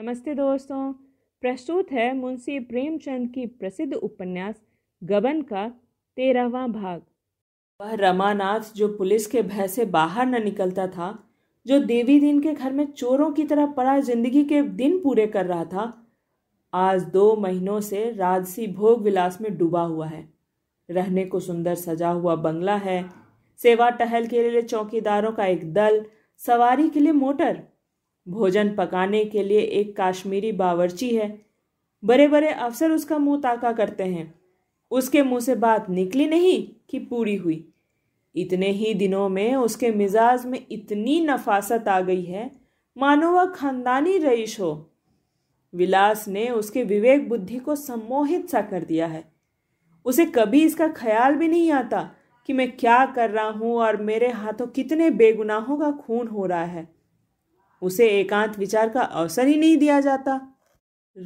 नमस्ते दोस्तों प्रस्तुत है मुंशी प्रेमचंद की प्रसिद्ध उपन्यास गबन का तेरहवा भाग वह रमानाथ जो पुलिस के भय से बाहर न निकलता था जो देवी दिन के घर में चोरों की तरह पड़ा जिंदगी के दिन पूरे कर रहा था आज दो महीनों से राजसी भोग विलास में डूबा हुआ है रहने को सुंदर सजा हुआ बंगला है सेवा टहल के लिए चौकीदारों का एक दल सवारी के लिए मोटर भोजन पकाने के लिए एक काश्मीरी बावर्ची है बड़े बड़े अफसर उसका मुंह ताका करते हैं उसके मुंह से बात निकली नहीं कि पूरी हुई इतने ही दिनों में उसके मिजाज में इतनी नफासत आ गई है मानो वह खानदानी रईस हो विलास ने उसके विवेक बुद्धि को सम्मोहित सा कर दिया है उसे कभी इसका ख्याल भी नहीं आता कि मैं क्या कर रहा हूँ और मेरे हाथों कितने बेगुनाहों का खून हो रहा है उसे एकांत विचार का अवसर ही नहीं दिया जाता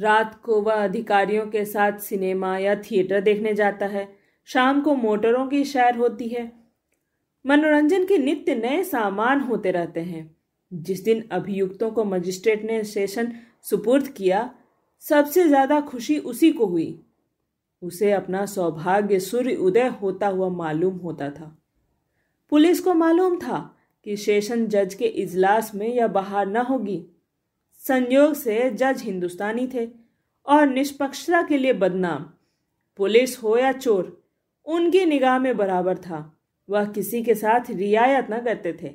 रात को वह अधिकारियों के साथ सिनेमा या थिएटर देखने जाता है शाम को मोटरों की शैर होती है मनोरंजन के नित्य नए सामान होते रहते हैं जिस दिन अभियुक्तों को मजिस्ट्रेट ने सेशन सुपुर्द किया सबसे ज़्यादा खुशी उसी को हुई उसे अपना सौभाग्य सूर्य उदय होता हुआ मालूम होता था पुलिस को मालूम था कि सेशन जज के इजलास में या बाहर न होगी संयोग से जज हिंदुस्तानी थे और निष्पक्षता के लिए बदनाम पुलिस हो या चोर उनकी निगाह में बराबर था वह किसी के साथ रियायत न करते थे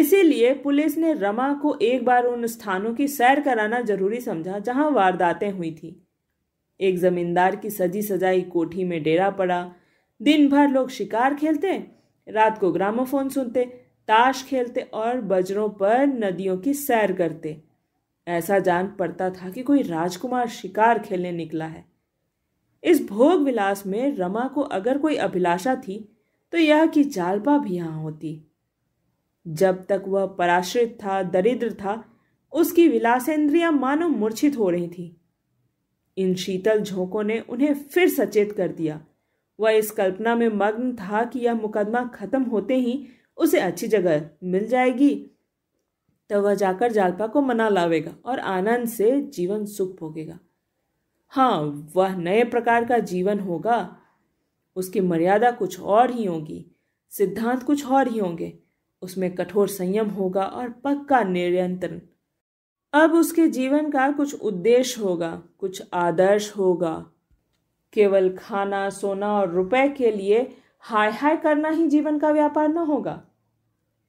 इसीलिए पुलिस ने रमा को एक बार उन स्थानों की सैर कराना जरूरी समझा जहां वारदातें हुई थी एक जमींदार की सजी सजाई कोठी में डेरा पड़ा दिन भर लोग शिकार खेलते रात को ग्रामोफोन सुनते ताश खेलते और बजरों पर नदियों की सैर करते ऐसा जान पड़ता था कि कोई राजकुमार शिकार खेलने निकला है इस भोग विलास में रमा को अगर कोई अभिलाषा थी तो यह कि जालपा भी यहाँ होती जब तक वह पराश्रित था दरिद्र था उसकी विलासेंद्रियां मानो मूर्छित हो रही थी इन शीतल झोंकों ने उन्हें फिर सचेत कर दिया वह इस कल्पना में मग्न था कि यह मुकदमा खत्म होते ही उसे अच्छी जगह मिल जाएगी तो वह जाकर जालपा को मना लावेगा और आनंद से जीवन सुख भोगेगा हाँ वह नए प्रकार का जीवन होगा उसकी मर्यादा कुछ और ही होगी सिद्धांत कुछ और ही होंगे उसमें कठोर संयम होगा और पक्का नियंत्रण अब उसके जीवन का कुछ उद्देश्य होगा कुछ आदर्श होगा केवल खाना सोना और रुपए के लिए हाय हाय करना ही जीवन का व्यापार न होगा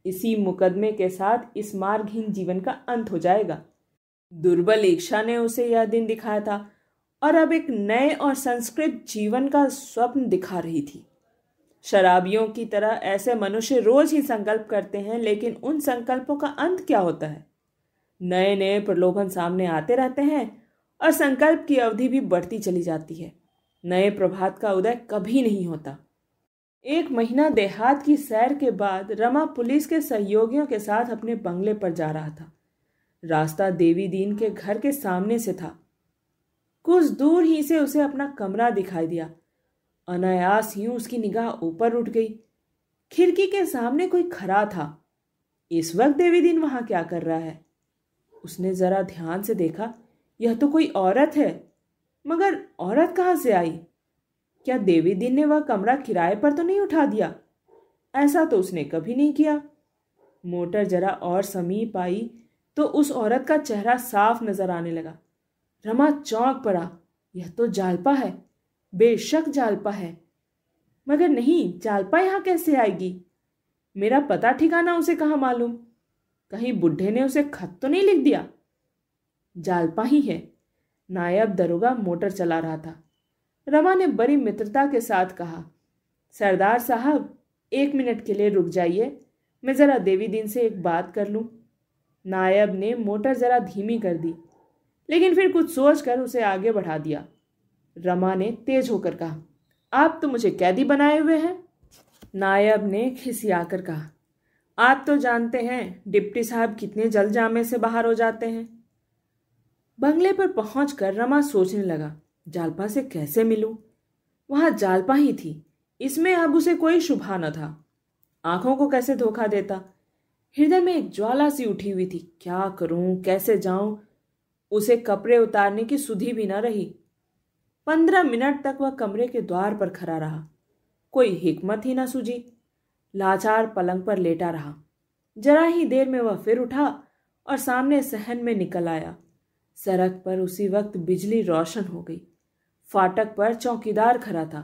इसी मुकदमे के साथ इस मार्गहीन जीवन का अंत हो जाएगा दुर्बल इच्छा ने उसे यह दिन दिखाया था और अब एक नए और संस्कृत जीवन का स्वप्न दिखा रही थी शराबियों की तरह ऐसे मनुष्य रोज ही संकल्प करते हैं लेकिन उन संकल्पों का अंत क्या होता है नए नए प्रलोभन सामने आते रहते हैं और संकल्प की अवधि भी बढ़ती चली जाती है नए प्रभात का उदय कभी नहीं होता एक महीना देहात की सैर के बाद रमा पुलिस के सहयोगियों के साथ अपने बंगले पर जा रहा था रास्ता देवी दीन के घर के सामने से था कुछ दूर ही से उसे अपना कमरा दिखाई दिया अनायास यूं उसकी निगाह ऊपर उठ गई खिड़की के सामने कोई खड़ा था इस वक्त देवी दीन वहां क्या कर रहा है उसने जरा ध्यान से देखा यह तो कोई औरत है मगर औरत कहाँ से आई क्या देवी दिन ने वह कमरा किराए पर तो नहीं उठा दिया ऐसा तो उसने कभी नहीं किया मोटर जरा और समीप आई तो उस औरत का चेहरा साफ नजर आने लगा रमा चौंक पड़ा यह तो जालपा है बेशक जालपा है मगर नहीं जालपा यहाँ कैसे आएगी मेरा पता ठिकाना उसे कहाँ मालूम कहीं बुढ़े ने उसे खत तो नहीं लिख दिया जालपा ही है नायब दरोगा मोटर चला रहा था रमा ने बड़ी मित्रता के साथ कहा सरदार साहब एक मिनट के लिए रुक जाइए मैं ज़रा देवी दिन से एक बात कर लूं। नायब ने मोटर ज़रा धीमी कर दी लेकिन फिर कुछ सोच कर उसे आगे बढ़ा दिया रमा ने तेज होकर कहा आप तो मुझे कैदी बनाए हुए हैं नायब ने खिसियाकर कहा आप तो जानते हैं डिप्टी साहब कितने जल जामे से बाहर हो जाते हैं बंगले पर पहुंचकर रमा सोचने लगा जालपा से कैसे मिलूं? वहां जालपा ही थी इसमें अब उसे कोई शुभा न था आंखों को कैसे धोखा देता हृदय में एक ज्वाला सी उठी हुई थी क्या करूं कैसे जाऊं उसे कपड़े उतारने की सुधि भी न रही पंद्रह मिनट तक वह कमरे के द्वार पर खड़ा रहा कोई हिकमत ही ना सूझी लाचार पलंग पर लेटा रहा जरा ही देर में वह फिर उठा और सामने सहन में निकल आया सड़क पर उसी वक्त बिजली रोशन हो गई फाटक पर चौकीदार खड़ा था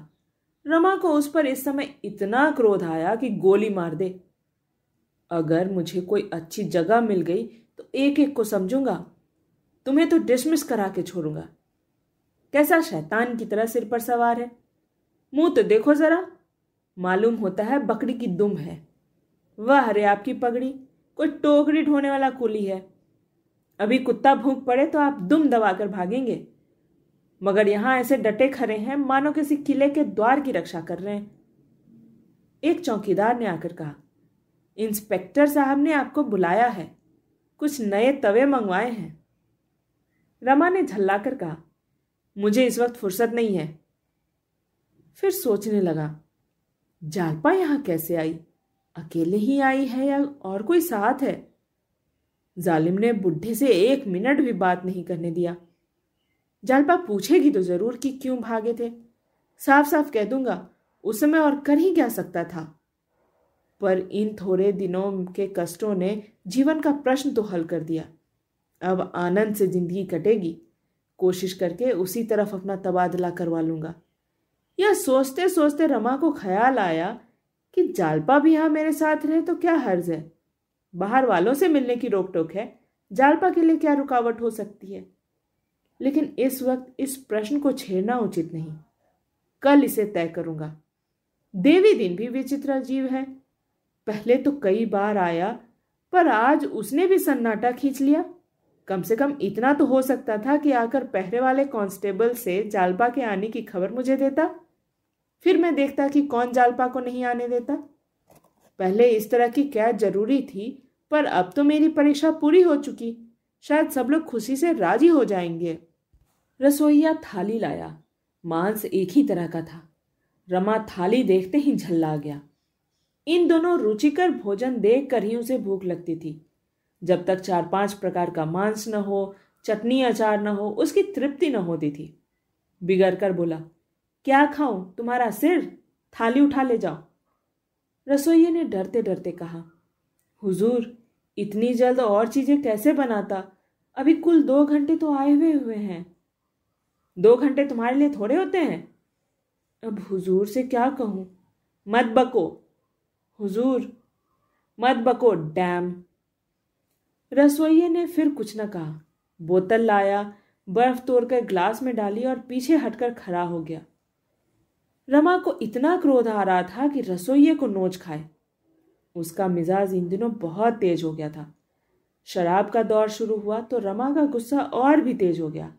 रमा को उस पर इस समय इतना क्रोध आया कि गोली मार दे अगर मुझे कोई अच्छी जगह मिल गई तो एक एक को समझूंगा तुम्हें तो डिसमिस करा के छोड़ूंगा कैसा शैतान की तरह सिर पर सवार है मुंह तो देखो जरा मालूम होता है बकरी की दुम है वह अरे आपकी पगड़ी कोई टोकरी ढोने वाला कुली है अभी कुत्ता भूख पड़े तो आप दुम दबाकर भागेंगे मगर यहाँ ऐसे डटे खड़े हैं मानो किसी किले के द्वार की रक्षा कर रहे हैं एक चौकीदार ने आकर कहा इंस्पेक्टर साहब ने आपको बुलाया है कुछ नए तवे मंगवाए हैं रमा ने झल्ला कर कहा मुझे इस वक्त फुर्सत नहीं है फिर सोचने लगा जालपा यहाँ कैसे आई अकेले ही आई है या और कोई साथ है जालिम ने बुढ़े से एक मिनट भी बात नहीं करने दिया जालपा पूछेगी तो जरूर कि क्यों भागे थे साफ साफ कह दूंगा उस समय और कर ही क्या सकता था पर इन थोड़े दिनों के कष्टों ने जीवन का प्रश्न तो हल कर दिया अब आनंद से जिंदगी कटेगी कोशिश करके उसी तरफ अपना तबादला करवा लूंगा यह सोचते सोचते रमा को ख्याल आया कि जालपा भी यहां मेरे साथ रहे तो क्या हर्ज है बाहर वालों से मिलने की रोक टोक है जालपा के लिए क्या रुकावट हो सकती है लेकिन इस वक्त इस प्रश्न को छेड़ना उचित नहीं कल इसे तय करूंगा देवी दिन भी विचित्र जीव है पहले तो कई बार आया पर आज उसने भी सन्नाटा खींच लिया कम से कम इतना तो हो सकता था कि आकर पहरे वाले कांस्टेबल से जालपा के आने की खबर मुझे देता फिर मैं देखता कि कौन जालपा को नहीं आने देता पहले इस तरह की कैद जरूरी थी पर अब तो मेरी परीक्षा पूरी हो चुकी शायद सब लोग खुशी से राजी हो जाएंगे रसोईया थाली लाया मांस एक ही तरह का था रमा थाली देखते ही झल्ला गया इन दोनों रुचिकर भोजन देख कर ही उसे भूख लगती थी जब तक चार पांच प्रकार का मांस न हो चटनी अचार न हो उसकी तृप्ति न होती थी बिगड़ कर बोला क्या खाऊं तुम्हारा सिर थाली उठा ले जाओ रसोइये ने डरते डरते कहा हुजूर इतनी जल्द और चीज़ें कैसे बनाता अभी कुल दो घंटे तो आए हुए हुए हैं दो घंटे तुम्हारे लिए थोड़े होते हैं अब हुजूर से क्या कहूँ मत बको हुजूर मत बको डैम रसोइये ने फिर कुछ न कहा बोतल लाया बर्फ तोड़कर ग्लास में डाली और पीछे हटकर खड़ा हो गया रमा को इतना क्रोध आ रहा था कि रसोइये को नोच खाए उसका मिजाज इन दिनों बहुत तेज हो गया था शराब का दौर शुरू हुआ तो रमा का गुस्सा और भी तेज हो गया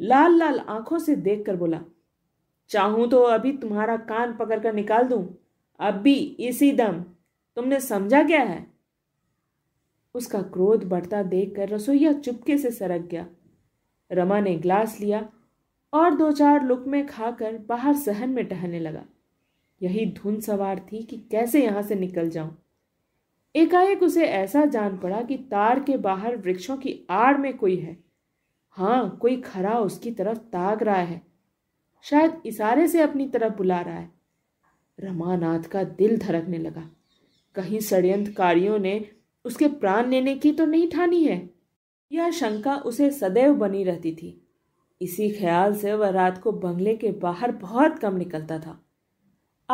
लाल लाल आंखों से देखकर बोला चाहूं तो अभी तुम्हारा कान पकड़कर निकाल दूं अब भी इसी दम तुमने समझा क्या है उसका क्रोध बढ़ता देखकर रसोईया चुपके से सरक गया रमा ने ग्लास लिया और दो चार लुक में खाकर बाहर सहन में टहने लगा यही धुन सवार थी कि कैसे यहां से निकल जाऊं एकाएक उसे ऐसा जान पड़ा कि तार के बाहर वृक्षों की आड़ में कोई है हाँ कोई खरा उसकी तरफ ताक रहा है शायद इशारे से अपनी तरफ बुला रहा है रमानाथ का दिल धड़कने लगा कहीं षड्यंत्रकारियों ने उसके प्राण लेने की तो नहीं ठानी है यह शंका उसे सदैव बनी रहती थी इसी ख्याल से वह रात को बंगले के बाहर बहुत कम निकलता था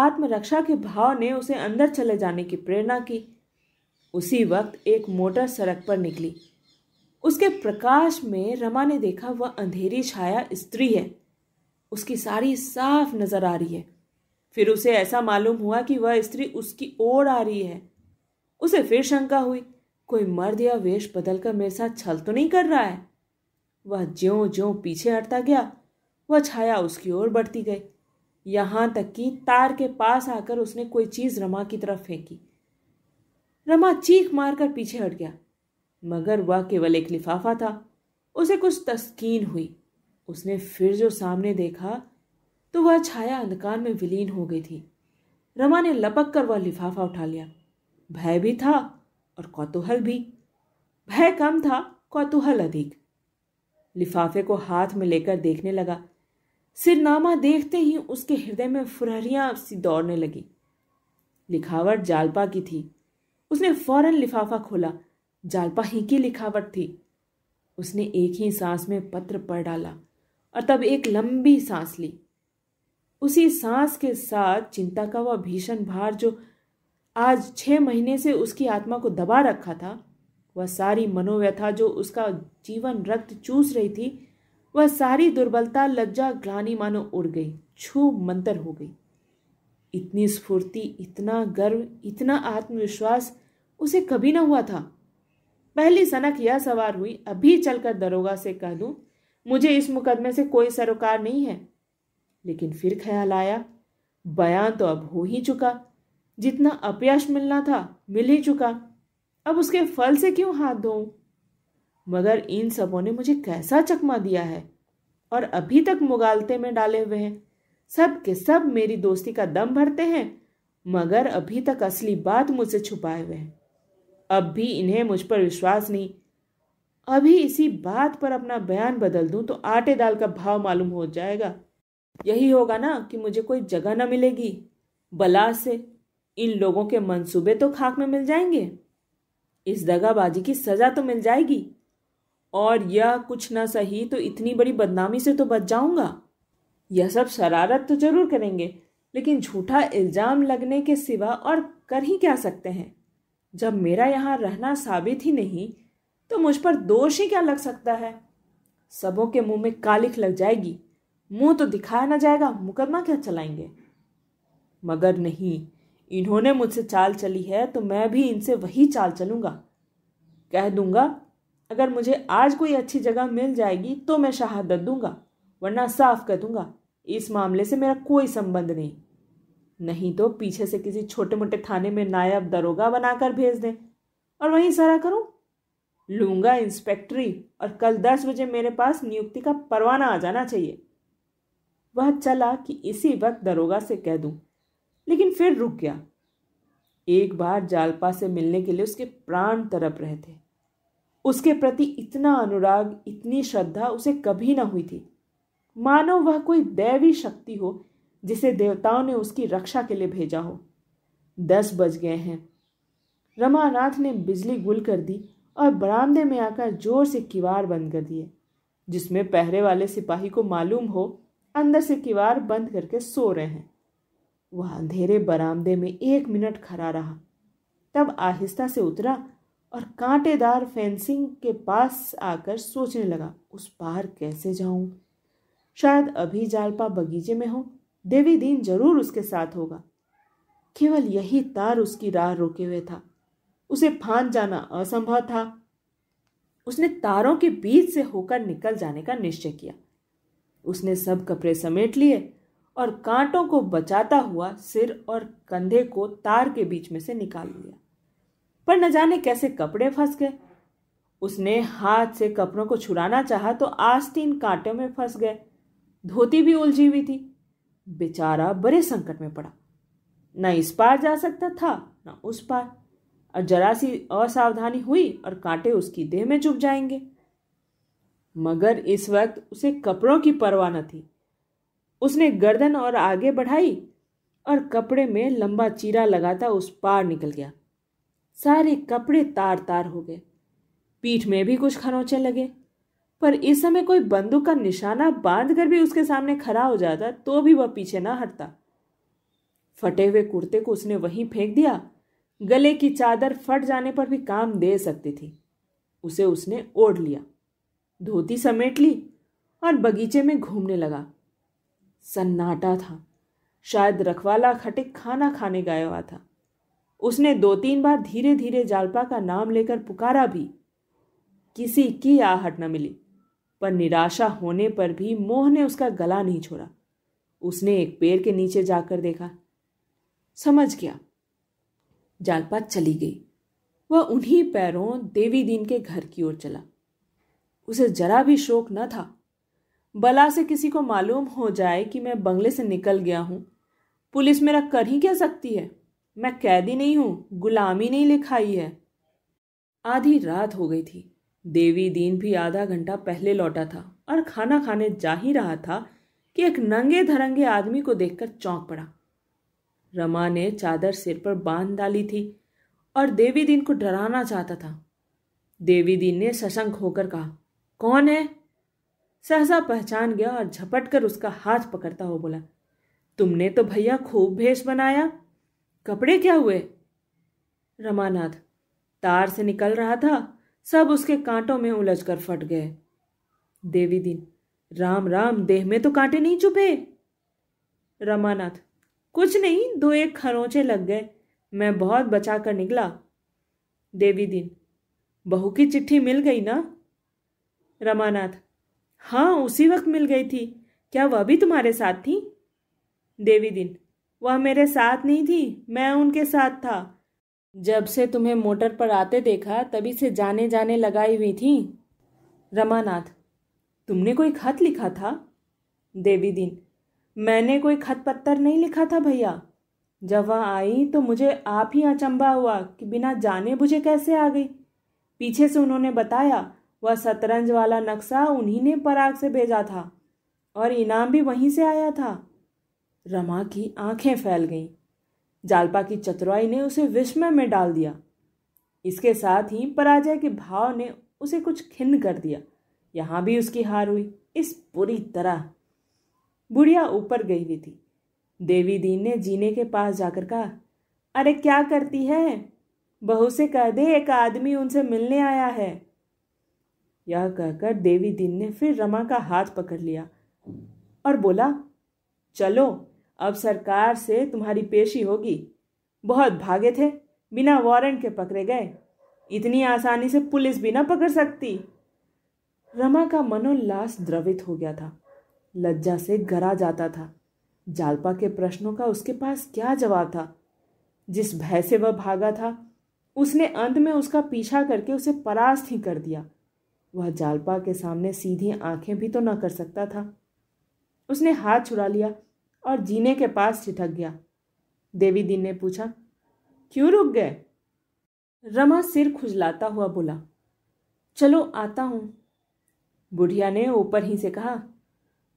आत्मरक्षा के भाव ने उसे अंदर चले जाने की प्रेरणा की उसी वक्त एक मोटर सड़क पर निकली उसके प्रकाश में रमा ने देखा वह अंधेरी छाया स्त्री है उसकी साड़ी साफ नजर आ रही है फिर उसे ऐसा मालूम हुआ कि वह स्त्री उसकी ओर आ रही है उसे फिर शंका हुई कोई मर्द या वेश बदलकर मेरे साथ छल तो नहीं कर रहा है वह ज्यो ज्यो पीछे हटता गया वह छाया उसकी ओर बढ़ती गई यहाँ तक कि तार के पास आकर उसने कोई चीज़ रमा की तरफ फेंकी रमा चीख मारकर पीछे हट गया मगर वह केवल एक लिफाफा था उसे कुछ तस्कीन हुई उसने फिर जो सामने देखा तो वह छाया अंधकार में विलीन हो गई थी रमा ने लपक कर वह लिफाफा उठा लिया भय भी था और कौतूहल भी भय कम था कौतूहल अधिक लिफाफे को हाथ में लेकर देखने लगा सिरनामा देखते ही उसके हृदय में फुरहरियाँ सी दौड़ने लगी लिखावट जालपा की थी उसने फौरन लिफाफा खोला जालपा ही की लिखावट थी उसने एक ही सांस में पत्र पढ़ डाला और तब एक लंबी सांस ली उसी सांस के साथ चिंता का वह भीषण भार जो आज छह महीने से उसकी आत्मा को दबा रखा था वह सारी मनोव्यथा जो उसका जीवन रक्त चूस रही थी वह सारी दुर्बलता लज्जा ग्लानी मानो उड़ गई छू मंतर हो गई इतनी स्फूर्ति इतना गर्व इतना आत्मविश्वास उसे कभी ना हुआ था पहली सनक यह सवार हुई अभी चलकर दरोगा से कह दूं मुझे इस मुकदमे से कोई सरोकार नहीं है लेकिन फिर ख्याल आया बयान तो अब हो ही चुका जितना अपयश मिलना था मिल ही चुका अब उसके फल से क्यों हाथ धोऊं मगर इन सबों ने मुझे कैसा चकमा दिया है और अभी तक मुगालते में डाले हुए हैं सब के सब मेरी दोस्ती का दम भरते हैं मगर अभी तक असली बात मुझसे छुपाए हुए हैं अब भी इन्हें मुझ पर विश्वास नहीं अभी इसी बात पर अपना बयान बदल दूं तो आटे दाल का भाव मालूम हो जाएगा यही होगा ना कि मुझे कोई जगह न मिलेगी बला से इन लोगों के मंसूबे तो खाक में मिल जाएंगे इस दगाबाजी की सज़ा तो मिल जाएगी और यह कुछ ना सही तो इतनी बड़ी बदनामी से तो बच जाऊंगा यह सब शरारत तो जरूर करेंगे लेकिन झूठा इल्ज़ाम लगने के सिवा और कर ही क्या सकते हैं जब मेरा यहाँ रहना साबित ही नहीं तो मुझ पर दोष ही क्या लग सकता है सबों के मुंह में कालिख लग जाएगी मुंह तो दिखाया ना जाएगा मुकदमा क्या चलाएंगे मगर नहीं इन्होंने मुझसे चाल चली है तो मैं भी इनसे वही चाल चलूँगा कह दूँगा अगर मुझे आज कोई अच्छी जगह मिल जाएगी तो मैं शहादत दूंगा वरना साफ कर दूँगा इस मामले से मेरा कोई संबंध नहीं नहीं तो पीछे से किसी छोटे मोटे थाने में नायब दरोगा बनाकर भेज दें और वहीं सारा करूं लूंगा इंस्पेक्टरी और कल दस बजे मेरे पास नियुक्ति का परवाना आ जाना चाहिए वह चला कि इसी वक्त दरोगा से कह दूं लेकिन फिर रुक गया एक बार जालपा से मिलने के लिए उसके प्राण तरप रहे थे उसके प्रति इतना अनुराग इतनी श्रद्धा उसे कभी ना हुई थी मानो वह कोई दैवी शक्ति हो जिसे देवताओं ने उसकी रक्षा के लिए भेजा हो दस बज गए हैं रमानाथ ने बिजली गुल कर दी और बरामदे में आकर जोर से किवाड़ बंद कर दिए जिसमें पहरे वाले सिपाही को मालूम हो अंदर से किवाड़ बंद करके सो रहे हैं वह अंधेरे बरामदे में एक मिनट खड़ा रहा तब आहिस्ता से उतरा और कांटेदार फेंसिंग के पास आकर सोचने लगा उस पार कैसे जाऊं शायद अभी जालपा बगीचे में हो देवी दीन जरूर उसके साथ होगा केवल यही तार उसकी राह रोके हुए था उसे फान जाना असंभव था उसने तारों के बीच से होकर निकल जाने का निश्चय किया उसने सब कपड़े समेट लिए और कांटों को बचाता हुआ सिर और कंधे को तार के बीच में से निकाल लिया पर न जाने कैसे कपड़े फंस गए उसने हाथ से कपड़ों को छुड़ाना चाहा तो आस्तीन कांटों में फंस गए धोती भी उलझी हुई थी बेचारा बड़े संकट में पड़ा न इस पार जा सकता था न उस पार और जरा सी असावधानी हुई और कांटे उसकी देह में चुप जाएंगे मगर इस वक्त उसे कपड़ों की परवाह न थी उसने गर्दन और आगे बढ़ाई और कपड़े में लंबा चीरा लगाता उस पार निकल गया सारे कपड़े तार तार हो गए पीठ में भी कुछ खनौचे लगे पर इस समय कोई बंदूक का निशाना बांध कर भी उसके सामने खड़ा हो जाता तो भी वह पीछे ना हटता फटे हुए कुर्ते को उसने वहीं फेंक दिया गले की चादर फट जाने पर भी काम दे सकती थी उसे उसने ओढ़ लिया धोती समेट ली और बगीचे में घूमने लगा सन्नाटा था शायद रखवाला खटिक खाना खाने गया हुआ था उसने दो तीन बार धीरे धीरे जालपा का नाम लेकर पुकारा भी किसी की आहट न मिली पर निराशा होने पर भी मोह ने उसका गला नहीं छोड़ा उसने एक पेड़ के नीचे जाकर देखा समझ गया जालपा चली गई वह उन्हीं पैरों देवी दीन के घर की ओर चला उसे जरा भी शोक न था बला से किसी को मालूम हो जाए कि मैं बंगले से निकल गया हूं पुलिस मेरा कर ही क्या सकती है मैं कैदी नहीं हूं गुलामी नहीं लिखाई है आधी रात हो गई थी देवी दीन भी आधा घंटा पहले लौटा था और खाना खाने जा ही रहा था कि एक नंगे धरंगे आदमी को देखकर चौंक पड़ा रमा ने चादर सिर पर बांध डाली थी और देवी दीन को डराना चाहता था देवी दीन ने सशंक होकर कहा कौन है सहसा पहचान गया और झपट कर उसका हाथ पकड़ता हुआ बोला तुमने तो भैया खूब भेष बनाया कपड़े क्या हुए रमानाथ तार से निकल रहा था सब उसके कांटों में उलझ कर फट गए देवी दिन राम राम देह में तो कांटे नहीं चुभे रमानाथ कुछ नहीं दो एक खरोंचे लग गए मैं बहुत बचा कर निकला देवी दिन बहू की चिट्ठी मिल गई ना रमानाथ हाँ उसी वक्त मिल गई थी क्या वह भी तुम्हारे साथ थी देवी दिन वह मेरे साथ नहीं थी मैं उनके साथ था जब से तुम्हें मोटर पर आते देखा तभी से जाने जाने लगाई हुई थी रमानाथ तुमने कोई खत लिखा था देवी दीन मैंने कोई खत पत्थर नहीं लिखा था भैया जब वह आई तो मुझे आप ही अचंबा हुआ कि बिना जाने बुझे कैसे आ गई पीछे से उन्होंने बताया वह शतरंज वाला नक्शा उन्हीं ने पराग से भेजा था और इनाम भी वहीं से आया था रमा की आंखें फैल गईं जालपा की चतुराई ने उसे विस्मय में डाल दिया इसके साथ ही पराजय के भाव ने उसे कुछ खिन्न कर दिया यहाँ भी उसकी हार हुई इस बुरी तरह बुढ़िया ऊपर गई हुई थी देवी दीन ने जीने के पास जाकर कहा अरे क्या करती है बहू से कह दे एक आदमी उनसे मिलने आया है यह कहकर देवी दीन ने फिर रमा का हाथ पकड़ लिया और बोला चलो अब सरकार से तुम्हारी पेशी होगी बहुत भागे थे बिना वारंट के पकड़े गए इतनी आसानी से पुलिस भी ना पकड़ सकती रमा का मनोल्लास द्रवित हो गया था लज्जा से गरा जाता था जालपा के प्रश्नों का उसके पास क्या जवाब था जिस भय से वह भागा था उसने अंत में उसका पीछा करके उसे परास्त ही कर दिया वह जालपा के सामने सीधी आंखें भी तो न कर सकता था उसने हाथ छुड़ा लिया और जीने के पास ठिठक गया देवी दीन ने पूछा क्यों रुक गए रमा सिर खुजलाता हुआ बोला चलो आता हूं बुढ़िया ने ऊपर ही से कहा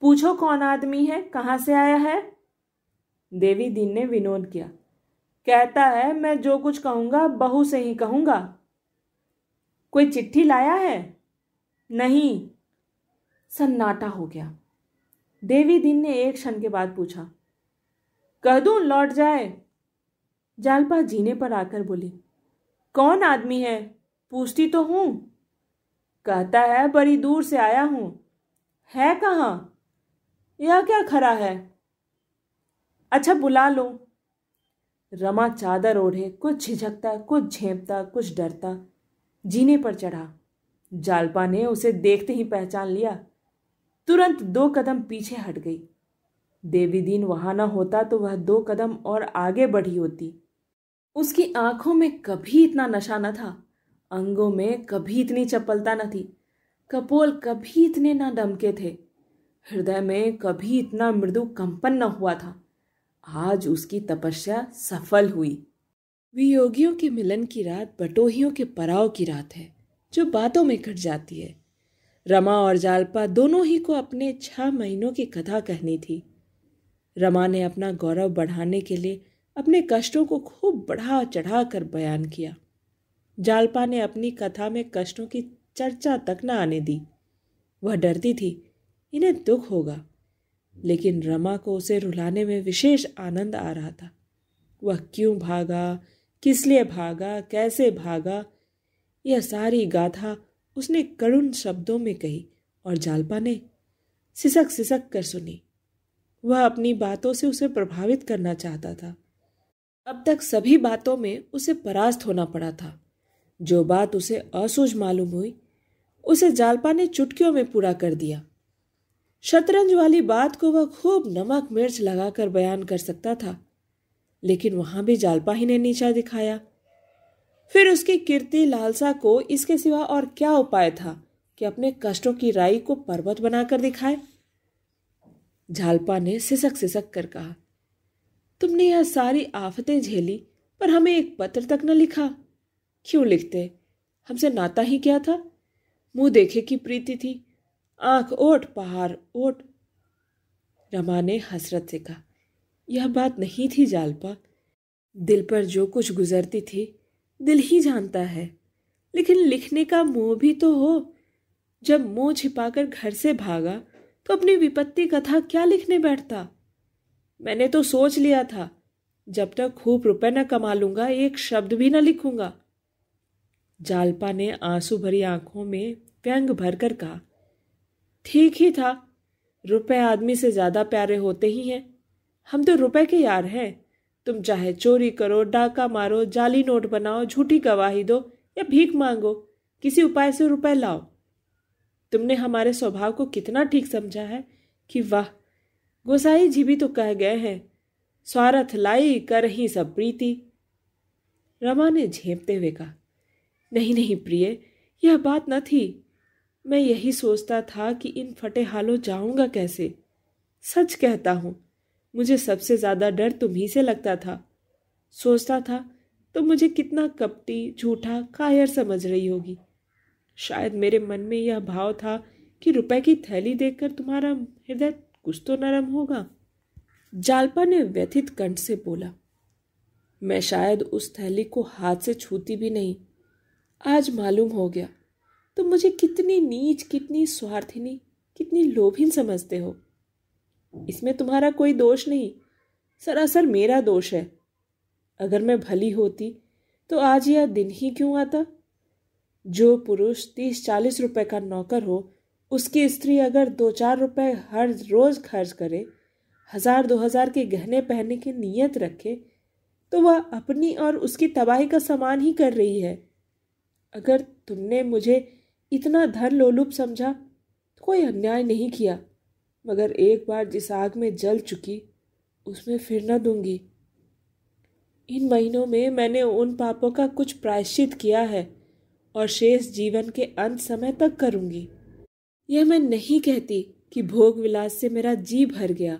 पूछो कौन आदमी है कहां से आया है देवी दीन ने विनोद किया कहता है मैं जो कुछ कहूंगा बहू से ही कहूंगा कोई चिट्ठी लाया है नहीं सन्नाटा हो गया देवी दीन ने एक क्षण के बाद पूछा कह दू लौट जाए जालपा जीने पर आकर बोली कौन आदमी है पूछती तो हूं कहता है बड़ी दूर से आया हूं है कहाँ यह क्या खरा है अच्छा बुला लो रमा चादर ओढ़े कुछ झिझकता कुछ झेपता कुछ डरता जीने पर चढ़ा जालपा ने उसे देखते ही पहचान लिया तुरंत दो कदम पीछे हट गई देवी दीन वहां ना होता तो वह दो कदम और आगे बढ़ी होती उसकी आंखों में कभी इतना नशा न था अंगों में कभी इतनी चपलता न थी कपोल कभी इतने ना डमके थे हृदय में कभी इतना मृदु कंपन न हुआ था आज उसकी तपस्या सफल हुई वियोगियों के मिलन की रात बटोहियों के पराव की रात है जो बातों में कट जाती है रमा और जालपा दोनों ही को अपने छह महीनों की कथा कहनी थी रमा ने अपना गौरव बढ़ाने के लिए अपने कष्टों को खूब बढ़ा चढ़ा कर बयान किया जालपा ने अपनी कथा में कष्टों की चर्चा तक न आने दी वह डरती थी इन्हें दुख होगा लेकिन रमा को उसे रुलाने में विशेष आनंद आ रहा था वह क्यों भागा किस लिए भागा कैसे भागा यह सारी गाथा उसने करुण शब्दों में कही और जालपा ने सिसक सिसक कर सुनी वह अपनी बातों से उसे प्रभावित करना चाहता था अब तक सभी बातों में उसे परास्त होना पड़ा था जो बात उसे असोझ मालूम हुई उसे जालपा ने चुटकियों में पूरा कर दिया शतरंज वाली बात को वह खूब नमक मिर्च लगाकर बयान कर सकता था लेकिन वहां भी जालपा ही ने नीचा दिखाया फिर उसकी कीर्ति लालसा को इसके सिवा और क्या उपाय था कि अपने कष्टों की राई को पर्वत बनाकर दिखाए झालपा ने सिसक सिसक कर कहा तुमने यह सारी आफतें झेली पर हमें एक पत्र तक न लिखा क्यों लिखते हमसे नाता ही क्या था मुंह देखे की प्रीति थी आंख ओट पहाड़ ओट रमा ने हसरत से कहा यह बात नहीं थी जालपा दिल पर जो कुछ गुजरती थी दिल ही जानता है लेकिन लिखने का मोह भी तो हो जब मोह छिपाकर घर से भागा तो अपनी विपत्ति कथा क्या लिखने बैठता मैंने तो सोच लिया था जब तक खूब रुपए न कमा लूंगा एक शब्द भी न लिखूंगा जालपा ने आंसू भरी आंखों में व्यंग भरकर कहा ठीक ही था रुपए आदमी से ज़्यादा प्यारे होते ही हैं हम तो रुपए के यार हैं तुम चाहे चोरी करो डाका मारो जाली नोट बनाओ झूठी गवाही दो या भीख मांगो किसी उपाय से रुपए लाओ तुमने हमारे स्वभाव को कितना ठीक समझा है कि वाह गोसाई जी भी तो कह गए हैं स्वार्थ लाई कर ही सब प्रीति रमा ने झेपते हुए कहा नहीं नहीं प्रिय यह बात न थी मैं यही सोचता था कि इन फटे हालों जाऊंगा कैसे सच कहता हूं मुझे सबसे ज़्यादा डर तुम्ही से लगता था सोचता था तो मुझे कितना कपटी झूठा कायर समझ रही होगी शायद मेरे मन में यह भाव था कि रुपए की थैली देखकर तुम्हारा हृदय कुछ तो नरम होगा जालपा ने व्यथित कंठ से बोला मैं शायद उस थैली को हाथ से छूती भी नहीं आज मालूम हो गया तुम तो मुझे कितनी नीच कितनी स्वार्थिनी कितनी लोभिन समझते हो इसमें तुम्हारा कोई दोष नहीं सरासर मेरा दोष है अगर मैं भली होती तो आज यह दिन ही क्यों आता जो पुरुष तीस चालीस रुपए का नौकर हो उसकी स्त्री अगर दो चार रुपए हर रोज खर्च करे हजार दो हजार के गहने पहनने की नीयत रखे तो वह अपनी और उसकी तबाही का सामान ही कर रही है अगर तुमने मुझे इतना धन लोलुप समझा तो कोई अन्याय नहीं किया मगर एक बार जिस आग में जल चुकी उसमें फिर न दूंगी इन महीनों में मैंने उन पापों का कुछ प्रायश्चित किया है और शेष जीवन के अंत समय तक करूंगी यह मैं नहीं कहती कि भोग विलास से मेरा जी भर गया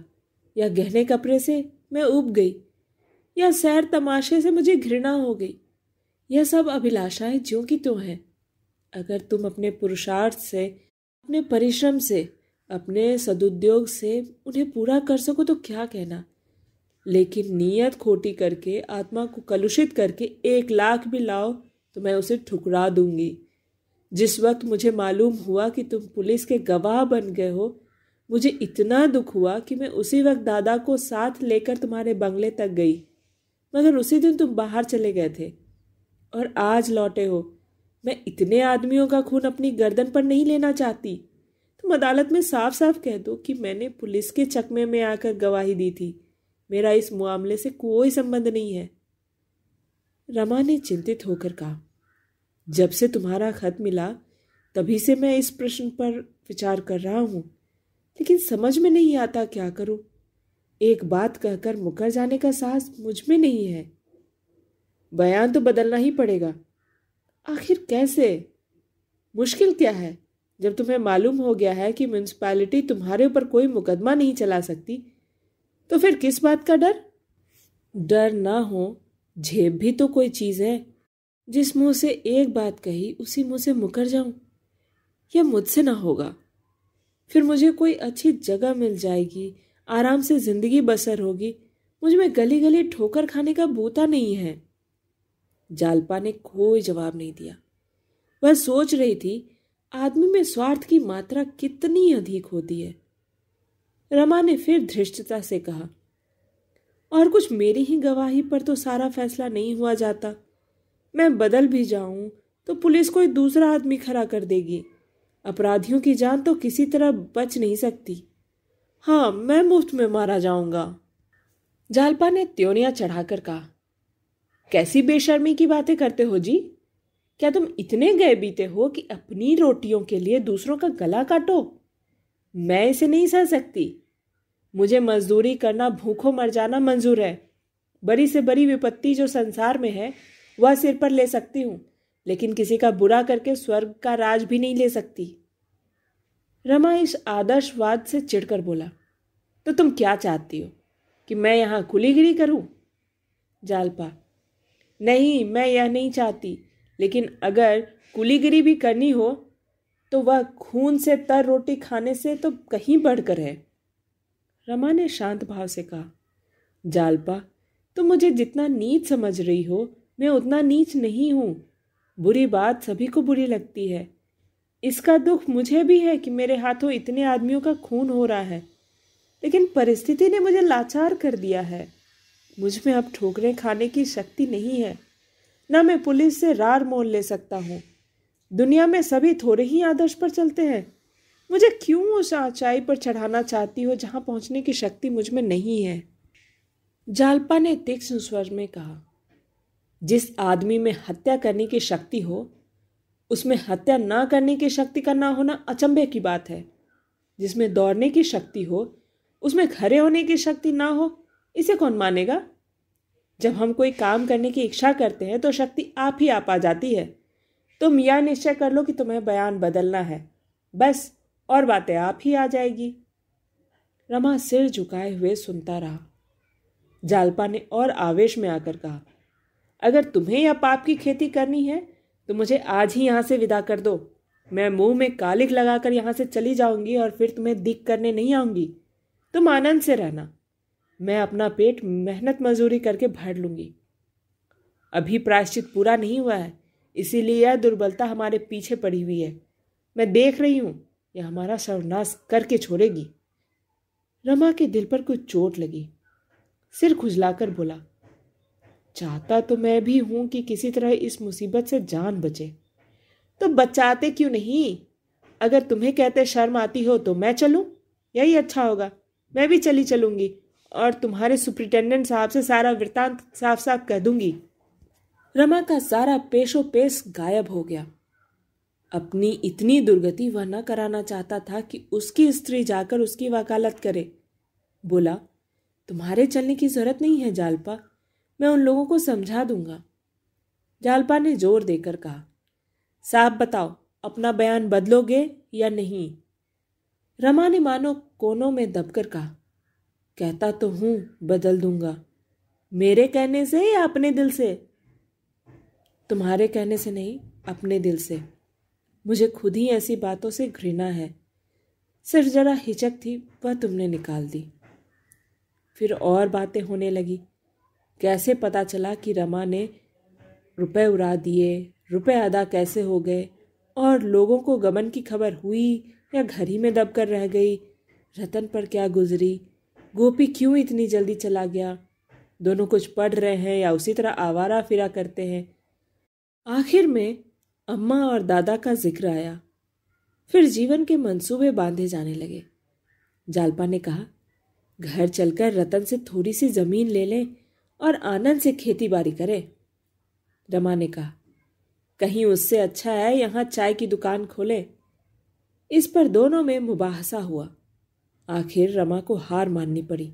या गहने कपड़े से मैं उब गई या सैर तमाशे से मुझे घृणा हो गई यह सब अभिलाषाएं ज्यों की त्यों हैं अगर तुम अपने पुरुषार्थ से अपने परिश्रम से अपने सदुद्योग से उन्हें पूरा कर सको तो क्या कहना लेकिन नीयत खोटी करके आत्मा को कलुषित करके एक लाख भी लाओ तो मैं उसे ठुकरा दूंगी जिस वक्त मुझे मालूम हुआ कि तुम पुलिस के गवाह बन गए हो मुझे इतना दुख हुआ कि मैं उसी वक्त दादा को साथ लेकर तुम्हारे बंगले तक गई मगर उसी दिन तुम बाहर चले गए थे और आज लौटे हो मैं इतने आदमियों का खून अपनी गर्दन पर नहीं लेना चाहती तुम अदालत में साफ साफ कह दो कि मैंने पुलिस के चकमे में आकर गवाही दी थी मेरा इस मामले से कोई संबंध नहीं है रमा ने चिंतित होकर कहा जब से तुम्हारा खत मिला तभी से मैं इस प्रश्न पर विचार कर रहा हूं लेकिन समझ में नहीं आता क्या करूं एक बात कहकर मुकर जाने का साहस मुझ में नहीं है बयान तो बदलना ही पड़ेगा आखिर कैसे मुश्किल क्या है जब तुम्हें मालूम हो गया है कि म्यूनसिपैलिटी तुम्हारे ऊपर कोई मुकदमा नहीं चला सकती तो फिर किस बात का डर डर ना हो झेप भी तो कोई चीज़ है जिस मुंह से एक बात कही उसी मुंह से मुकर जाऊं यह मुझसे ना होगा फिर मुझे कोई अच्छी जगह मिल जाएगी आराम से जिंदगी बसर होगी मुझ में गली गली ठोकर खाने का बोता नहीं है जालपा ने कोई जवाब नहीं दिया वह सोच रही थी आदमी में स्वार्थ की मात्रा कितनी अधिक होती है रमा ने फिर धृष्टता से कहा और कुछ मेरी ही गवाही पर तो सारा फैसला नहीं हुआ जाता मैं बदल भी जाऊं तो पुलिस कोई दूसरा आदमी खड़ा कर देगी अपराधियों की जान तो किसी तरह बच नहीं सकती हाँ मैं मुफ्त में मारा जाऊंगा जालपा ने त्योनिया चढ़ाकर कहा कैसी बेशर्मी की बातें करते हो जी क्या तुम इतने गए बीते हो कि अपनी रोटियों के लिए दूसरों का गला काटो मैं इसे नहीं सह सकती मुझे मजदूरी करना भूखों मर जाना मंजूर है बड़ी से बड़ी विपत्ति जो संसार में है वह सिर पर ले सकती हूँ लेकिन किसी का बुरा करके स्वर्ग का राज भी नहीं ले सकती रमा इस आदर्शवाद से चिढ़कर बोला तो तुम क्या चाहती हो कि मैं यहाँ गिरी करूँ जालपा नहीं मैं यह नहीं चाहती लेकिन अगर कुलीगिरी भी करनी हो तो वह खून से तर रोटी खाने से तो कहीं बढ़कर है रमा ने शांत भाव से कहा जालपा तुम मुझे जितना नीच समझ रही हो मैं उतना नीच नहीं हूँ बुरी बात सभी को बुरी लगती है इसका दुख मुझे भी है कि मेरे हाथों इतने आदमियों का खून हो रहा है लेकिन परिस्थिति ने मुझे लाचार कर दिया है मुझ में अब ठोकरें खाने की शक्ति नहीं है ना मैं पुलिस से रार मोल ले सकता हूँ दुनिया में सभी थोड़े ही आदर्श पर चलते हैं मुझे क्यों उस ऊंचाई पर चढ़ाना चाहती हो जहाँ पहुँचने की शक्ति मुझ में नहीं है जालपा ने तीक्ष्ण स्वर में कहा जिस आदमी में हत्या करने की शक्ति हो उसमें हत्या ना करने की शक्ति का ना होना अचंभे की बात है जिसमें दौड़ने की शक्ति हो उसमें खड़े होने की शक्ति ना हो इसे कौन मानेगा जब हम कोई काम करने की इच्छा करते हैं तो शक्ति आप ही आप आ जाती है तुम यह निश्चय कर लो कि तुम्हें बयान बदलना है बस और बातें आप ही आ जाएगी रमा सिर झुकाए हुए सुनता रहा जालपा ने और आवेश में आकर कहा अगर तुम्हें यह पाप की खेती करनी है तो मुझे आज ही यहाँ से विदा कर दो मैं मुंह में कालिक लगाकर यहाँ से चली जाऊंगी और फिर तुम्हें दिख करने नहीं आऊंगी तुम आनंद से रहना मैं अपना पेट मेहनत मजदूरी करके भर लूँगी अभी प्रायश्चित पूरा नहीं हुआ है इसीलिए यह दुर्बलता हमारे पीछे पड़ी हुई है मैं देख रही हूँ यह हमारा सर्वनाश करके छोड़ेगी रमा के दिल पर कुछ चोट लगी सिर खुजलाकर बोला चाहता तो मैं भी हूं कि किसी तरह इस मुसीबत से जान बचे तो बचाते क्यों नहीं अगर तुम्हें कहते शर्म आती हो तो मैं चलूं यही अच्छा होगा मैं भी चली चलूंगी और तुम्हारे सुप्रिंटेंडेंट साहब से सारा वृतांत साफ साफ कह दूंगी रमा का सारा पेशो पेश गायब हो गया अपनी इतनी दुर्गति वह न कराना चाहता था कि उसकी स्त्री जाकर उसकी वकालत करे बोला तुम्हारे चलने की जरूरत नहीं है जालपा मैं उन लोगों को समझा दूंगा जालपा ने जोर देकर कहा साहब बताओ अपना बयान बदलोगे या नहीं रमा ने मानो कोनों में दबकर कहा कहता तो हूँ बदल दूंगा मेरे कहने से या अपने दिल से तुम्हारे कहने से नहीं अपने दिल से मुझे खुद ही ऐसी बातों से घृणा है सिर्फ जरा हिचक थी वह तुमने निकाल दी फिर और बातें होने लगी कैसे पता चला कि रमा ने रुपए उड़ा दिए रुपए अदा कैसे हो गए और लोगों को गमन की खबर हुई या घर ही में दबकर रह गई रतन पर क्या गुजरी गोपी क्यों इतनी जल्दी चला गया दोनों कुछ पढ़ रहे हैं या उसी तरह आवारा फिरा करते हैं आखिर में अम्मा और दादा का जिक्र आया फिर जीवन के मंसूबे बांधे जाने लगे जालपा ने कहा घर चलकर रतन से थोड़ी सी जमीन ले लें और आनंद से खेती बाड़ी करें रमा ने कहा कहीं उससे अच्छा है यहाँ चाय की दुकान खोले इस पर दोनों में मुबाहसा हुआ आखिर रमा को हार माननी पड़ी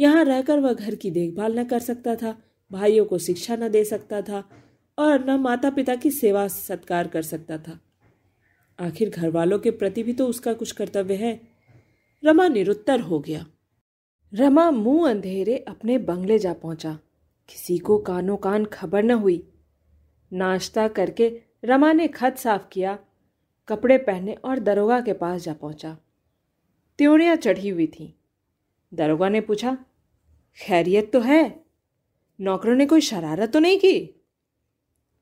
यहाँ रहकर वह घर की देखभाल न कर सकता था भाइयों को शिक्षा न दे सकता था और न माता पिता की सेवा सत्कार कर सकता था आखिर घर वालों के प्रति भी तो उसका कुछ कर्तव्य है रमा निरुत्तर हो गया रमा मुंह अंधेरे अपने बंगले जा पहुंचा किसी को कानो कान खबर न हुई नाश्ता करके रमा ने खत साफ किया कपड़े पहने और दरोगा के पास जा पहुंचा त्योड़ियाँ चढ़ी हुई थीं दरोगा ने पूछा खैरियत तो है नौकरों ने कोई शरारत तो नहीं की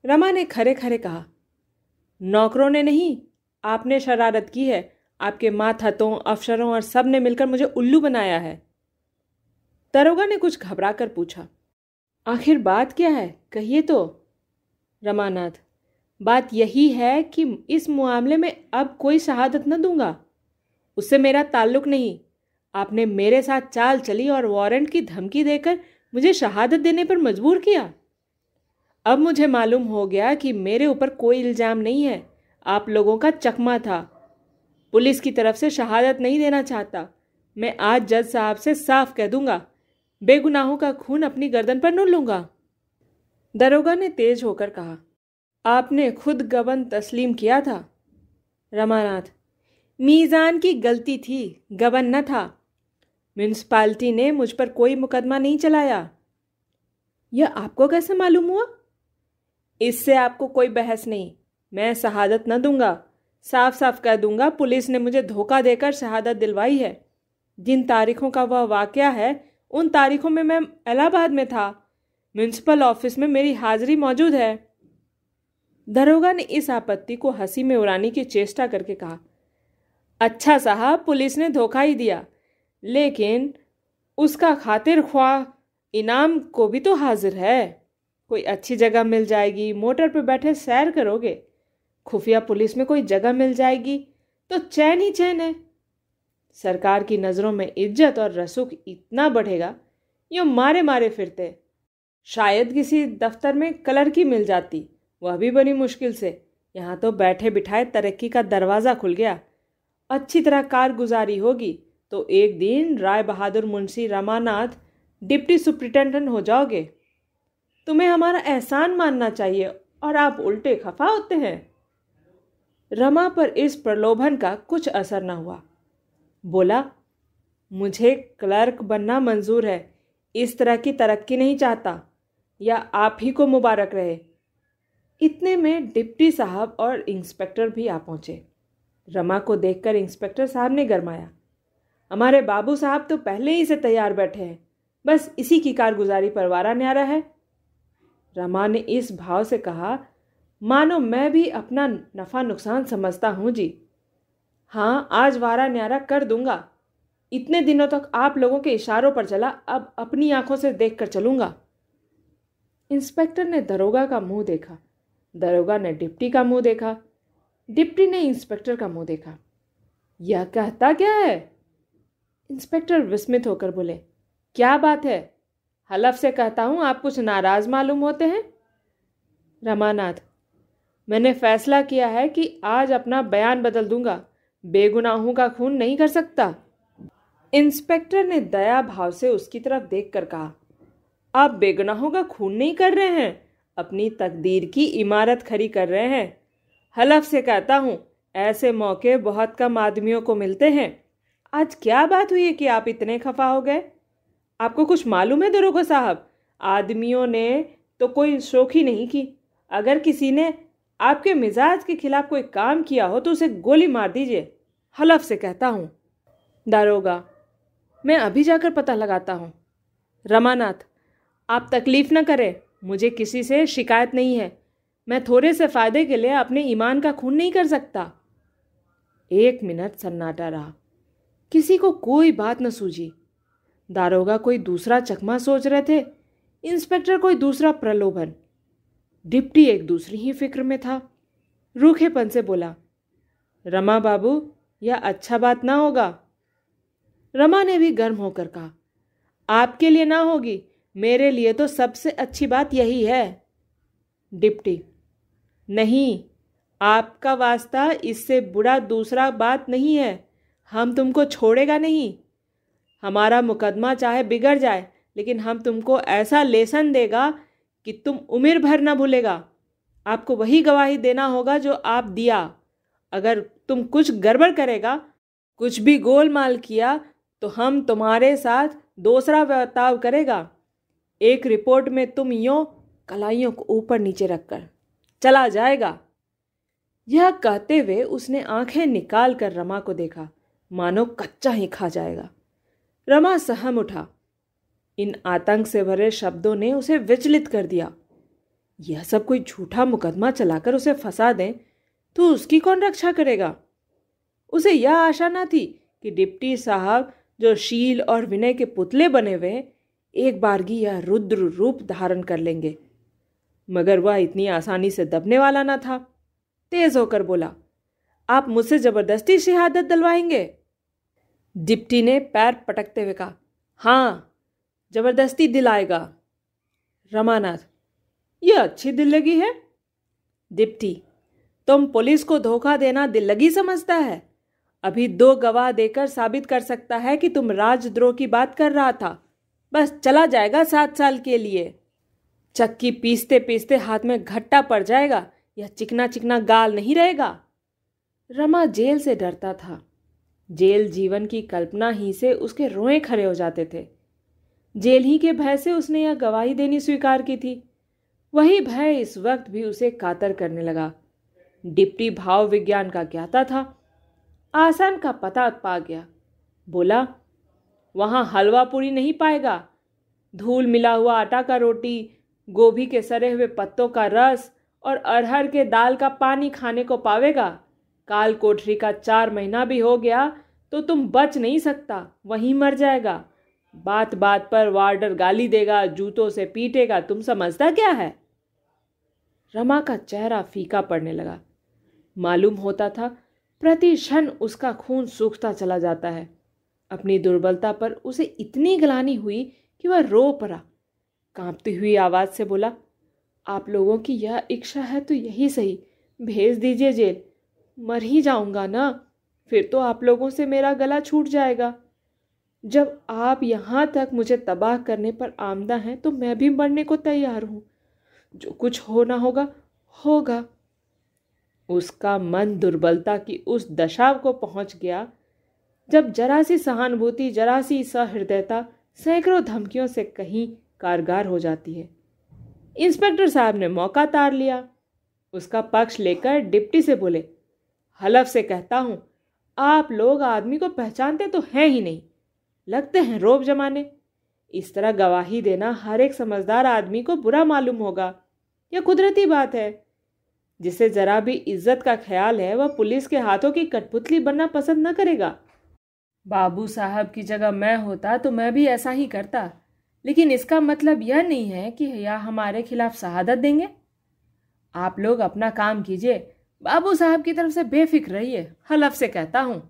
रमा ने खरे खरे कहा नौकरों ने नहीं आपने शरारत की है आपके माथतों अफसरों और सब ने मिलकर मुझे उल्लू बनाया है दरोगा ने कुछ घबरा कर पूछा आखिर बात क्या है कहिए तो रमानाथ बात यही है कि इस मामले में अब कोई शहादत न दूंगा उससे मेरा ताल्लुक नहीं आपने मेरे साथ चाल चली और वारंट की धमकी देकर मुझे शहादत देने पर मजबूर किया अब मुझे मालूम हो गया कि मेरे ऊपर कोई इल्ज़ाम नहीं है आप लोगों का चकमा था पुलिस की तरफ से शहादत नहीं देना चाहता मैं आज जज साहब से साफ कह दूंगा बेगुनाहों का खून अपनी गर्दन पर नू लूंगा दरोगा ने तेज होकर कहा आपने खुद गबन तस्लीम किया था रमानाथ मीज़ान की गलती थी गबन न था म्यूनसपाल्टी ने मुझ पर कोई मुकदमा नहीं चलाया यह आपको कैसे मालूम हुआ इससे आपको कोई बहस नहीं मैं शहादत न दूंगा साफ साफ कह दूंगा पुलिस ने मुझे धोखा देकर शहादत दिलवाई है जिन तारीखों का वह वाक़ है उन तारीखों में मैं इलाहाबाद में था म्यूनसिपल ऑफिस में मेरी हाजिरी मौजूद है दरोगा ने इस आपत्ति को हंसी में उड़ाने की चेष्टा करके कहा अच्छा साहब पुलिस ने धोखा ही दिया लेकिन उसका खातिर ख्वा इनाम को भी तो हाजिर है कोई अच्छी जगह मिल जाएगी मोटर पर बैठे सैर करोगे खुफिया पुलिस में कोई जगह मिल जाएगी तो चैन ही चैन है सरकार की नज़रों में इज्जत और रसूख इतना बढ़ेगा यूँ मारे मारे फिरते शायद किसी दफ्तर में कलर की मिल जाती वह भी बड़ी मुश्किल से यहाँ तो बैठे बिठाए तरक्की का दरवाज़ा खुल गया अच्छी तरह कारगुजारी होगी तो एक दिन राय बहादुर मुंशी रमानाथ डिप्टी सुप्रिटेंडेंट हो जाओगे तुम्हें हमारा एहसान मानना चाहिए और आप उल्टे खफा होते हैं रमा पर इस प्रलोभन का कुछ असर न हुआ बोला मुझे क्लर्क बनना मंजूर है इस तरह की तरक्की नहीं चाहता या आप ही को मुबारक रहे इतने में डिप्टी साहब और इंस्पेक्टर भी आ पहुँचे रमा को देखकर इंस्पेक्टर साहब ने गरमाया हमारे बाबू साहब तो पहले ही से तैयार बैठे हैं बस इसी की कारगुजारी पर वारा न्यारा है रमा ने इस भाव से कहा मानो मैं भी अपना नफ़ा नुकसान समझता हूँ जी हाँ आज वारा न्यारा कर दूंगा इतने दिनों तक आप लोगों के इशारों पर चला अब अपनी आंखों से देख कर चलूंगा इंस्पेक्टर ने दरोगा का मुंह देखा दरोगा ने डिप्टी का मुंह देखा डिप्टी ने इंस्पेक्टर का मुंह देखा यह कहता क्या है इंस्पेक्टर विस्मित होकर बोले क्या बात है हलफ से कहता हूँ आप कुछ नाराज मालूम होते हैं रमानाथ मैंने फैसला किया है कि आज अपना बयान बदल दूंगा बेगुनाहों का खून नहीं कर सकता इंस्पेक्टर ने दया भाव से उसकी तरफ देखकर कहा आप बेगुनाहों का खून नहीं कर रहे हैं अपनी तकदीर की इमारत खड़ी कर रहे हैं हलफ से कहता हूँ ऐसे मौके बहुत कम आदमियों को मिलते हैं आज क्या बात हुई है कि आप इतने खफा हो गए आपको कुछ मालूम है दरोगा साहब आदमियों ने तो कोई शोखी नहीं की अगर किसी ने आपके मिजाज के खिलाफ कोई काम किया हो तो उसे गोली मार दीजिए हलफ से कहता हूँ दारोगा मैं अभी जाकर पता लगाता हूँ रमानाथ आप तकलीफ़ न करें मुझे किसी से शिकायत नहीं है मैं थोड़े से फ़ायदे के लिए अपने ईमान का खून नहीं कर सकता एक मिनट सन्नाटा रहा किसी को कोई बात न सूझी दारोगा कोई दूसरा चकमा सोच रहे थे इंस्पेक्टर कोई दूसरा प्रलोभन डिप्टी एक दूसरी ही फिक्र में था रूखेपन से बोला रमा बाबू यह अच्छा बात ना होगा रमा ने भी गर्म होकर कहा आपके लिए ना होगी मेरे लिए तो सबसे अच्छी बात यही है डिप्टी नहीं आपका वास्ता इससे बुरा दूसरा बात नहीं है हम तुमको छोड़ेगा नहीं हमारा मुकदमा चाहे बिगड़ जाए लेकिन हम तुमको ऐसा लेसन देगा कि तुम उम्र भर ना भूलेगा आपको वही गवाही देना होगा जो आप दिया अगर तुम कुछ गड़बड़ करेगा कुछ भी गोलमाल किया तो हम तुम्हारे साथ दूसरा बर्ताव करेगा एक रिपोर्ट में तुम यों कलाइयों को ऊपर नीचे रखकर चला जाएगा यह कहते हुए उसने आंखें निकाल कर रमा को देखा मानो कच्चा ही खा जाएगा रमा सहम उठा इन आतंक से भरे शब्दों ने उसे विचलित कर दिया यह सब कोई झूठा मुकदमा चलाकर उसे फंसा दें तो उसकी कौन रक्षा करेगा उसे यह आशा ना थी कि डिप्टी साहब जो शील और विनय के पुतले बने हुए एक बारगी यह रुद्र रूप धारण कर लेंगे मगर वह इतनी आसानी से दबने वाला ना था तेज होकर बोला आप मुझसे जबरदस्ती शहादत दिलवाएंगे डिप्टी ने पैर पटकते हुए कहा हाँ जबरदस्ती दिलाएगा रमानाथ यह अच्छी दिल लगी है डिप्टी तुम पुलिस को धोखा देना दिल लगी समझता है अभी दो गवाह देकर साबित कर सकता है कि तुम राजद्रोह की बात कर रहा था बस चला जाएगा सात साल के लिए चक्की पीसते पीसते हाथ में घट्टा पड़ जाएगा यह चिकना चिकना गाल नहीं रहेगा रमा जेल से डरता था जेल जीवन की कल्पना ही से उसके रोए खड़े हो जाते थे जेल ही के भय से उसने यह गवाही देनी स्वीकार की थी वही भय इस वक्त भी उसे कातर करने लगा डिप्टी भाव विज्ञान का ज्ञाता था आसान का पता पा गया बोला वहाँ हलवा पूरी नहीं पाएगा धूल मिला हुआ आटा का रोटी गोभी के सरे हुए पत्तों का रस और अरहर के दाल का पानी खाने को पावेगा काल कोठरी का चार महीना भी हो गया तो तुम बच नहीं सकता वहीं मर जाएगा बात बात पर वार्डर गाली देगा जूतों से पीटेगा तुम समझता क्या है रमा का चेहरा फीका पड़ने लगा मालूम होता था प्रति क्षण उसका खून सूखता चला जाता है अपनी दुर्बलता पर उसे इतनी गलानी हुई कि वह रो पड़ा कांपती हुई आवाज़ से बोला आप लोगों की यह इच्छा है तो यही सही भेज दीजिए जेल मर ही जाऊंगा ना फिर तो आप लोगों से मेरा गला छूट जाएगा जब आप यहाँ तक मुझे तबाह करने पर आमदा हैं तो मैं भी मरने को तैयार हूँ जो कुछ होना होगा होगा उसका मन दुर्बलता की उस दशा को पहुँच गया जब जरा सी सहानुभूति जरा सी सहृदयता सैकड़ों धमकियों से कहीं कारगर हो जाती है इंस्पेक्टर साहब ने मौका तार लिया उसका पक्ष लेकर डिप्टी से बोले हलफ से कहता हूँ आप लोग आदमी को पहचानते तो हैं ही नहीं लगते हैं रोब जमाने इस तरह गवाही देना हर एक समझदार आदमी को बुरा मालूम होगा यह कुदरती बात है जिसे ज़रा भी इज्जत का ख्याल है वह पुलिस के हाथों की कठपुतली बनना पसंद न करेगा बाबू साहब की जगह मैं होता तो मैं भी ऐसा ही करता लेकिन इसका मतलब यह नहीं है कि हया हमारे खिलाफ शहादत देंगे आप लोग अपना काम कीजिए बाबू साहब की तरफ से बेफिक्र रहिए हलफ से कहता हूँ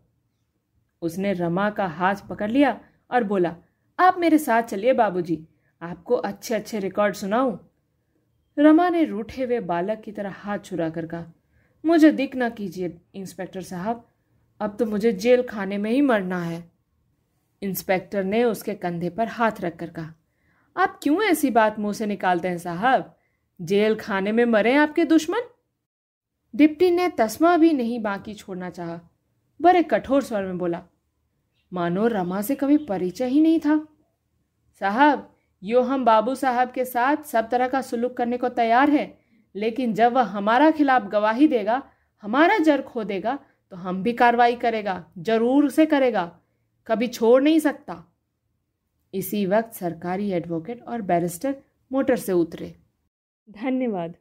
उसने रमा का हाथ पकड़ लिया और बोला आप मेरे साथ चलिए बाबूजी, आपको अच्छे अच्छे रिकॉर्ड सुनाऊं रमा ने रूठे हुए बालक की तरह हाथ छुरा कर कहा मुझे दिख ना कीजिए इंस्पेक्टर साहब अब तो मुझे जेल खाने में ही मरना है इंस्पेक्टर ने उसके कंधे पर हाथ रखकर कहा आप क्यों ऐसी बात मुंह से निकालते हैं साहब जेल खाने में मरे आपके दुश्मन डिप्टी ने तस्मा भी नहीं बाकी छोड़ना चाहा बड़े कठोर स्वर में बोला मानो रमा से कभी परिचय ही नहीं था साहब यो हम बाबू साहब के साथ सब तरह का सुलूक करने को तैयार है लेकिन जब वह हमारा खिलाफ गवाही देगा हमारा जर खो देगा तो हम भी कार्रवाई करेगा जरूर से करेगा कभी छोड़ नहीं सकता इसी वक्त सरकारी एडवोकेट और बैरिस्टर मोटर से उतरे धन्यवाद